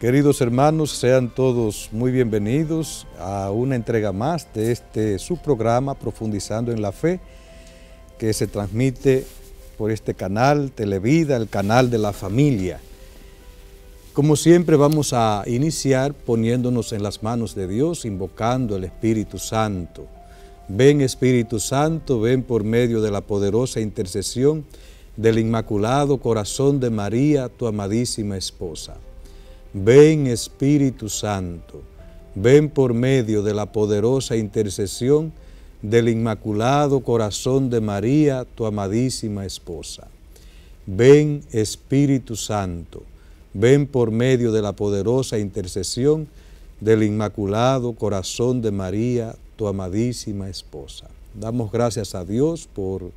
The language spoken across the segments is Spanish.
Queridos hermanos, sean todos muy bienvenidos a una entrega más de este su programa Profundizando en la Fe, que se transmite por este canal Televida, el canal de la familia. Como siempre vamos a iniciar poniéndonos en las manos de Dios, invocando al Espíritu Santo. Ven Espíritu Santo, ven por medio de la poderosa intercesión del Inmaculado Corazón de María, tu amadísima esposa. Ven Espíritu Santo, ven por medio de la poderosa intercesión del Inmaculado Corazón de María, tu amadísima esposa. Ven Espíritu Santo, ven por medio de la poderosa intercesión del Inmaculado Corazón de María, tu amadísima esposa. Damos gracias a Dios por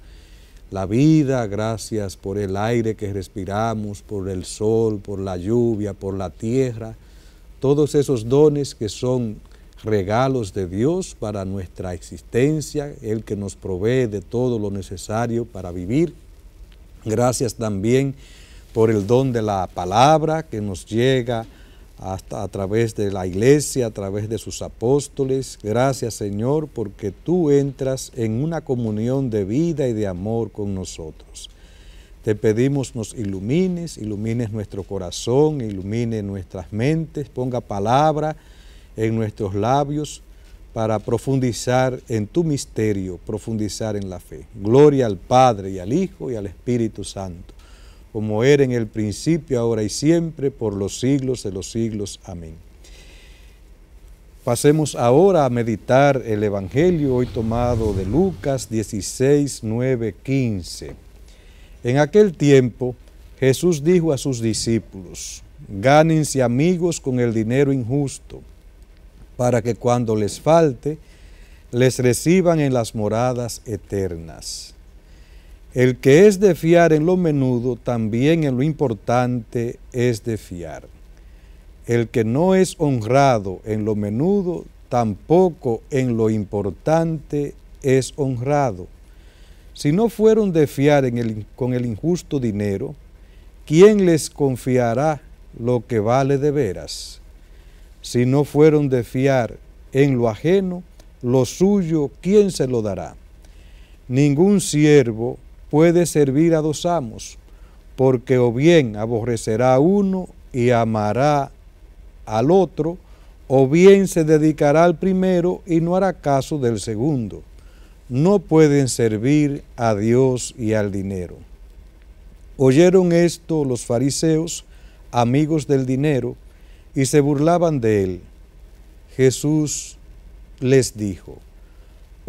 la vida, gracias por el aire que respiramos, por el sol, por la lluvia, por la tierra, todos esos dones que son regalos de Dios para nuestra existencia, el que nos provee de todo lo necesario para vivir. Gracias también por el don de la palabra que nos llega hasta a través de la iglesia, a través de sus apóstoles. Gracias Señor porque tú entras en una comunión de vida y de amor con nosotros. Te pedimos nos ilumines, ilumines nuestro corazón, ilumine nuestras mentes, ponga palabra en nuestros labios para profundizar en tu misterio, profundizar en la fe. Gloria al Padre y al Hijo y al Espíritu Santo como era en el principio, ahora y siempre, por los siglos de los siglos. Amén. Pasemos ahora a meditar el Evangelio hoy tomado de Lucas 16, 9, 15. En aquel tiempo Jesús dijo a sus discípulos, gánense amigos con el dinero injusto, para que cuando les falte, les reciban en las moradas eternas. El que es de fiar en lo menudo, también en lo importante es de fiar. El que no es honrado en lo menudo, tampoco en lo importante es honrado. Si no fueron de fiar en el, con el injusto dinero, ¿quién les confiará lo que vale de veras? Si no fueron de fiar en lo ajeno, lo suyo, ¿quién se lo dará? Ningún siervo puede servir a dos amos, porque o bien aborrecerá a uno y amará al otro, o bien se dedicará al primero y no hará caso del segundo. No pueden servir a Dios y al dinero. Oyeron esto los fariseos, amigos del dinero, y se burlaban de él. Jesús les dijo,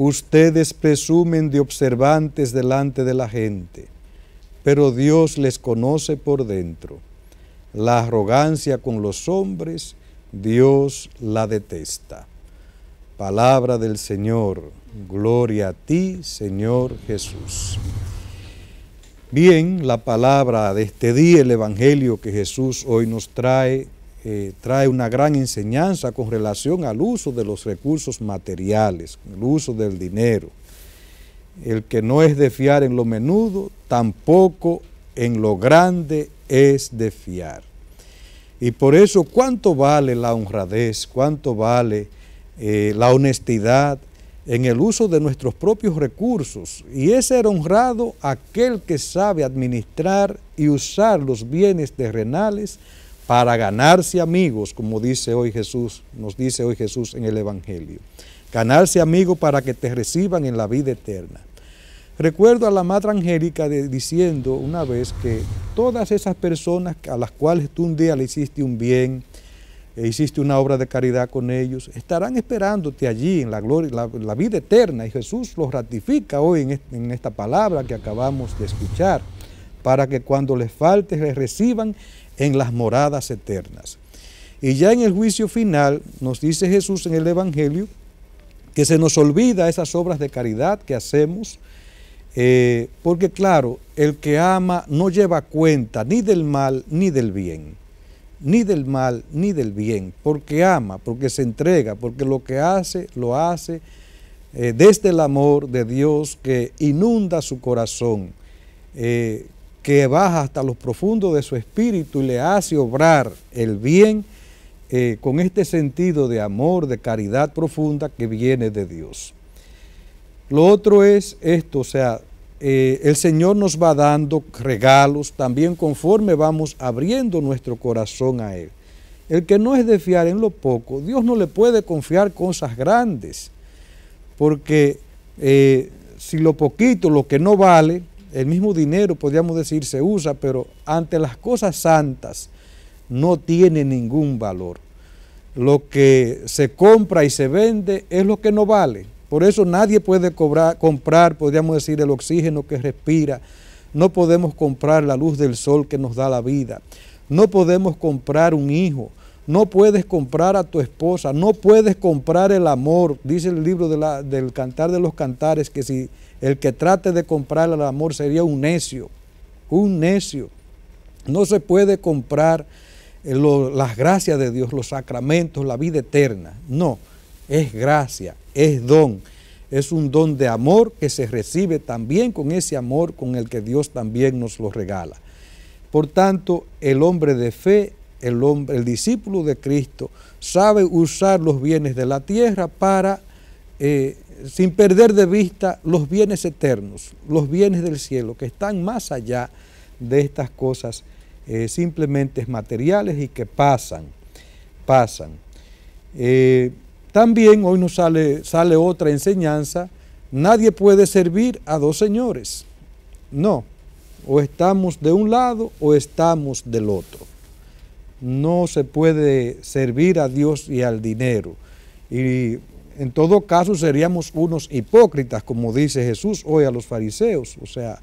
Ustedes presumen de observantes delante de la gente, pero Dios les conoce por dentro. La arrogancia con los hombres, Dios la detesta. Palabra del Señor, gloria a ti, Señor Jesús. Bien, la palabra de este día, el Evangelio que Jesús hoy nos trae, eh, trae una gran enseñanza con relación al uso de los recursos materiales, el uso del dinero. El que no es de fiar en lo menudo, tampoco en lo grande es de fiar. Y por eso, ¿cuánto vale la honradez? ¿Cuánto vale eh, la honestidad en el uso de nuestros propios recursos? Y es ser honrado aquel que sabe administrar y usar los bienes terrenales para ganarse amigos, como dice hoy Jesús, nos dice hoy Jesús en el Evangelio. Ganarse amigos para que te reciban en la vida eterna. Recuerdo a la Madre Angélica diciendo una vez que todas esas personas a las cuales tú un día le hiciste un bien, e hiciste una obra de caridad con ellos, estarán esperándote allí en la gloria, la, vida eterna. Y Jesús los ratifica hoy en, esta palabra que acabamos de escuchar, para que cuando les falte les reciban en las moradas eternas. Y ya en el juicio final nos dice Jesús en el Evangelio que se nos olvida esas obras de caridad que hacemos, eh, porque claro, el que ama no lleva cuenta ni del mal ni del bien, ni del mal ni del bien, porque ama, porque se entrega, porque lo que hace, lo hace eh, desde el amor de Dios que inunda su corazón, eh, que baja hasta los profundos de su espíritu y le hace obrar el bien eh, con este sentido de amor, de caridad profunda que viene de Dios. Lo otro es esto, o sea, eh, el Señor nos va dando regalos también conforme vamos abriendo nuestro corazón a Él. El que no es de fiar en lo poco, Dios no le puede confiar cosas grandes, porque eh, si lo poquito, lo que no vale, el mismo dinero, podríamos decir, se usa, pero ante las cosas santas no tiene ningún valor. Lo que se compra y se vende es lo que no vale. Por eso nadie puede comprar, podríamos decir, el oxígeno que respira. No podemos comprar la luz del sol que nos da la vida. No podemos comprar un hijo. No puedes comprar a tu esposa, no puedes comprar el amor. Dice el libro del Cantar de los Cantares que si el que trate de comprar el amor sería un necio, un necio. No se puede comprar eh, las gracias de Dios, los sacramentos, la vida eterna. No, es gracia, es don. Es un don de amor que se recibe también con ese amor con el que Dios también nos lo regala. Por tanto, el hombre de fe el hombre, el discípulo de Cristo, sabe usar los bienes de la tierra para, eh, sin perder de vista los bienes eternos, los bienes del cielo, que están más allá de estas cosas eh, simplemente materiales y que pasan, pasan. Eh, también hoy nos sale otra enseñanza, nadie puede servir a dos señores, no, o estamos de un lado o estamos del otro no se puede servir a Dios y al dinero. Y en todo caso seríamos unos hipócritas, como dice Jesús hoy a los fariseos, o sea,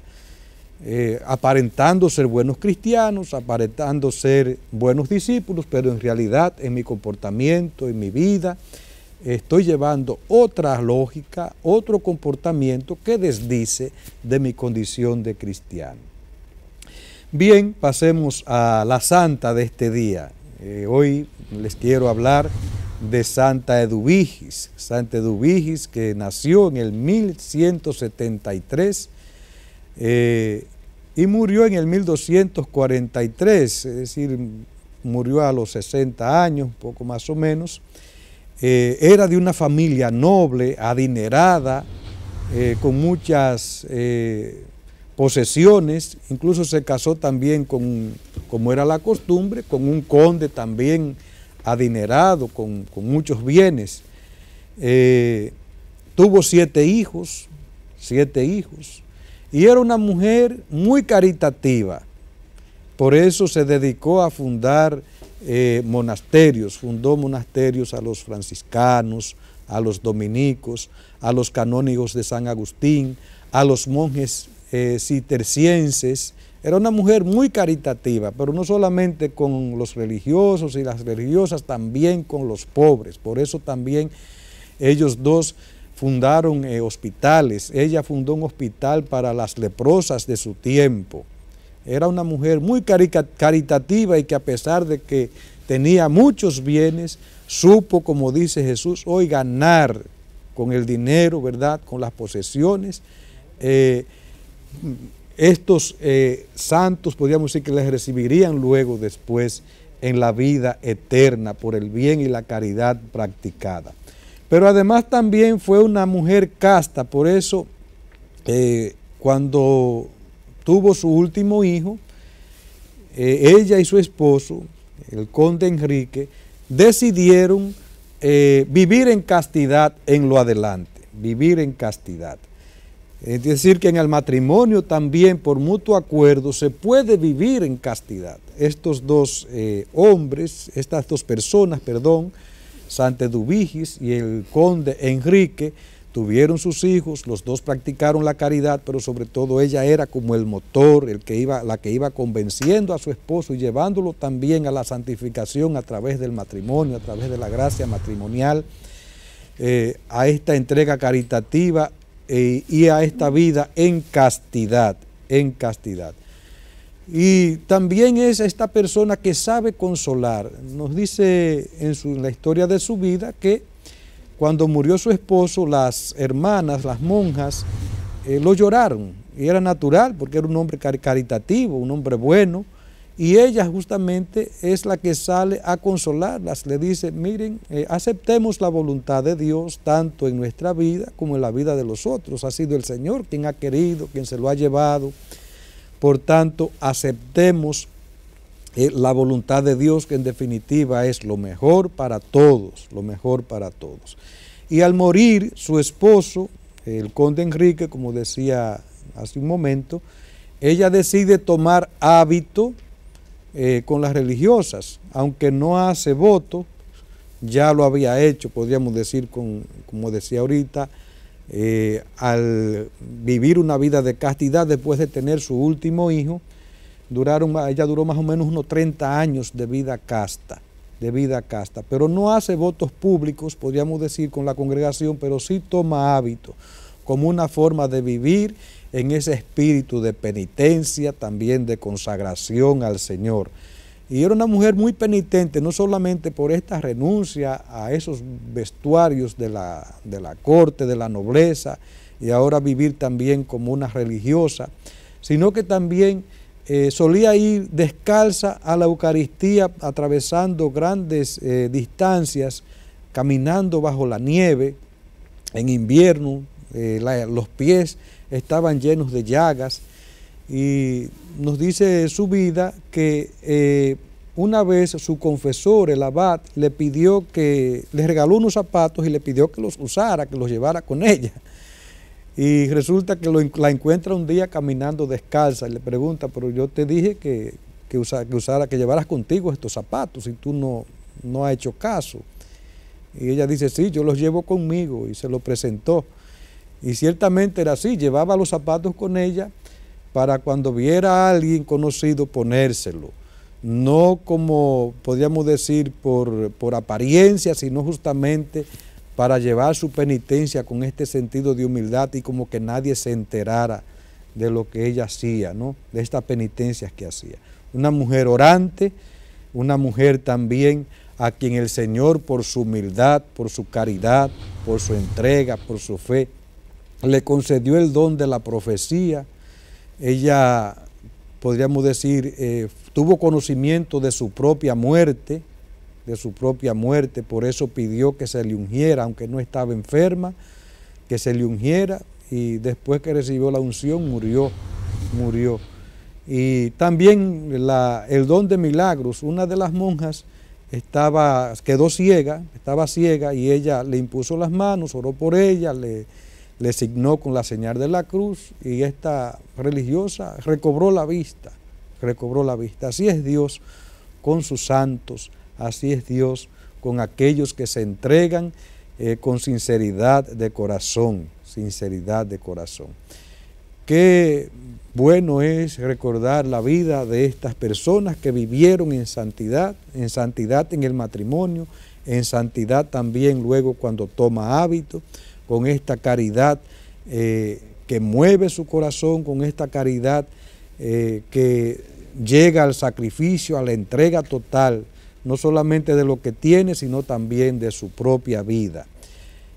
eh, aparentando ser buenos cristianos, aparentando ser buenos discípulos, pero en realidad en mi comportamiento, en mi vida, estoy llevando otra lógica, otro comportamiento que desdice de mi condición de cristiano. Bien, pasemos a la santa de este día. Eh, hoy les quiero hablar de Santa Edubigis. Santa Edubigis que nació en el 1173 eh, y murió en el 1243, es decir, murió a los 60 años, poco más o menos. Eh, era de una familia noble, adinerada, con muchas posesiones, incluso se casó también con, como era la costumbre, con un conde también adinerado, con, muchos bienes. Eh, tuvo siete hijos, siete hijos, y era una mujer muy caritativa. Por eso se dedicó a fundar eh, monasterios, fundó monasterios a los franciscanos, a los dominicos, a los canónigos de San Agustín, a los monjes eh, citercienses, Era una mujer muy caritativa, pero no solamente con los religiosos y las religiosas, también con los pobres. Por eso también ellos dos fundaron eh, hospitales. Ella fundó un hospital para las leprosas de su tiempo. Era una mujer muy caritativa y que a pesar de que tenía muchos bienes, supo, como dice Jesús, hoy ganar con el dinero, ¿verdad? Con las posesiones. Eh, estos eh, santos, podríamos decir que les recibirían luego después en la vida eterna por el bien y la caridad practicada. Pero además también fue una mujer casta, por eso eh, cuando tuvo su último hijo, eh, ella y su esposo, el conde Enrique, decidieron vivir en castidad en lo adelante, vivir en castidad. Es decir, que en el matrimonio también por mutuo acuerdo se puede vivir en castidad. Estos dos eh, hombres, estas dos personas, perdón, Sante Dubigis y el conde Enrique, tuvieron sus hijos, los dos practicaron la caridad, pero sobre todo ella era como el motor, el que iba, la que iba convenciendo a su esposo y llevándolo también a la santificación a través del matrimonio, a través de la gracia matrimonial, eh, a esta entrega caritativa, y a esta vida en castidad, en castidad. Y también es esta persona que sabe consolar. Nos dice en, la historia de su vida que cuando murió su esposo, las hermanas, las monjas, eh, lo lloraron. Y era natural porque era un hombre caritativo, un hombre bueno, y ella justamente es la que sale a consolarlas, le dice, miren, eh, aceptemos la voluntad de Dios tanto en nuestra vida como en la vida de los otros. Ha sido el Señor quien ha querido, quien se lo ha llevado. Por tanto, aceptemos eh, la voluntad de Dios, que en definitiva es lo mejor para todos, lo mejor para todos. Y al morir su esposo, el conde Enrique, como decía hace un momento, ella decide tomar hábito, eh, con las religiosas, aunque no hace voto, ya lo había hecho, podríamos decir, con, como decía ahorita, eh, al vivir una vida de castidad después de tener su último hijo, duraron, ella duró más o menos unos 30 años de vida casta, de vida casta, pero no hace votos públicos, podríamos decir, con la congregación, pero sí toma hábito como una forma de vivir en ese espíritu de penitencia, también de consagración al Señor. Y era una mujer muy penitente, no solamente por esta renuncia a esos vestuarios de la, corte, de la nobleza, y ahora vivir también como una religiosa, sino que también eh, solía ir descalza a la Eucaristía, atravesando grandes eh, distancias, caminando bajo la nieve, en invierno, eh, los pies estaban llenos de llagas y nos dice su vida que eh, una vez su confesor, el abad, le pidió que, le regaló unos zapatos y le pidió que los usara, que los llevara con ella. Y resulta que la encuentra un día caminando descalza y le pregunta, pero yo te dije que, usara, que, llevaras contigo estos zapatos y tú no, no has hecho caso. Y ella dice, sí, yo los llevo conmigo y se lo presentó. Y ciertamente era así, llevaba los zapatos con ella para cuando viera a alguien conocido ponérselo. No como podríamos decir por, apariencia, sino justamente para llevar su penitencia con este sentido de humildad y como que nadie se enterara de lo que ella hacía, ¿no? de estas penitencias que hacía. Una mujer orante, una mujer también a quien el Señor por su humildad, por su caridad, por su entrega, por su fe, le concedió el don de la profecía. Ella, podríamos decir, eh, tuvo conocimiento de su propia muerte, de su propia muerte, por eso pidió que se le ungiera, aunque no estaba enferma, que se le ungiera y después que recibió la unción murió, murió. Y también el don de milagros, una de las monjas estaba, quedó ciega, estaba ciega y ella le impuso las manos, oró por ella, le, le signó con la señal de la cruz y esta religiosa recobró la vista, recobró la vista. Así es Dios con sus santos, así es Dios con aquellos que se entregan eh, con sinceridad de corazón, sinceridad de corazón. Qué bueno es recordar la vida de estas personas que vivieron en santidad, en santidad en el matrimonio, en santidad también luego cuando toma hábito con esta caridad eh, que mueve su corazón, con esta caridad eh, que llega al sacrificio, a la entrega total, no solamente de lo que tiene, sino también de su propia vida.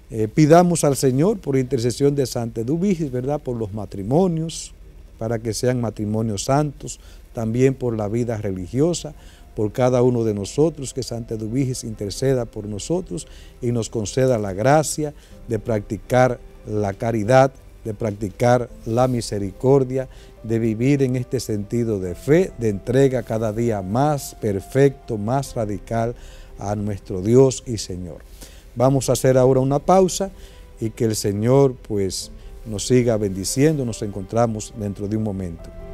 Eh, pidamos al Señor por intercesión de Santa Dubigis, ¿verdad? Por los matrimonios, para que sean matrimonios santos, también por la vida religiosa, por cada uno de nosotros, que Santa Dubigis interceda por nosotros y nos conceda la gracia de practicar la caridad, de practicar la misericordia, de vivir en este sentido de fe, de entrega cada día más perfecto, más radical a nuestro Dios y Señor. Vamos a hacer ahora una pausa y que el Señor pues nos siga bendiciendo, nos encontramos dentro de un momento.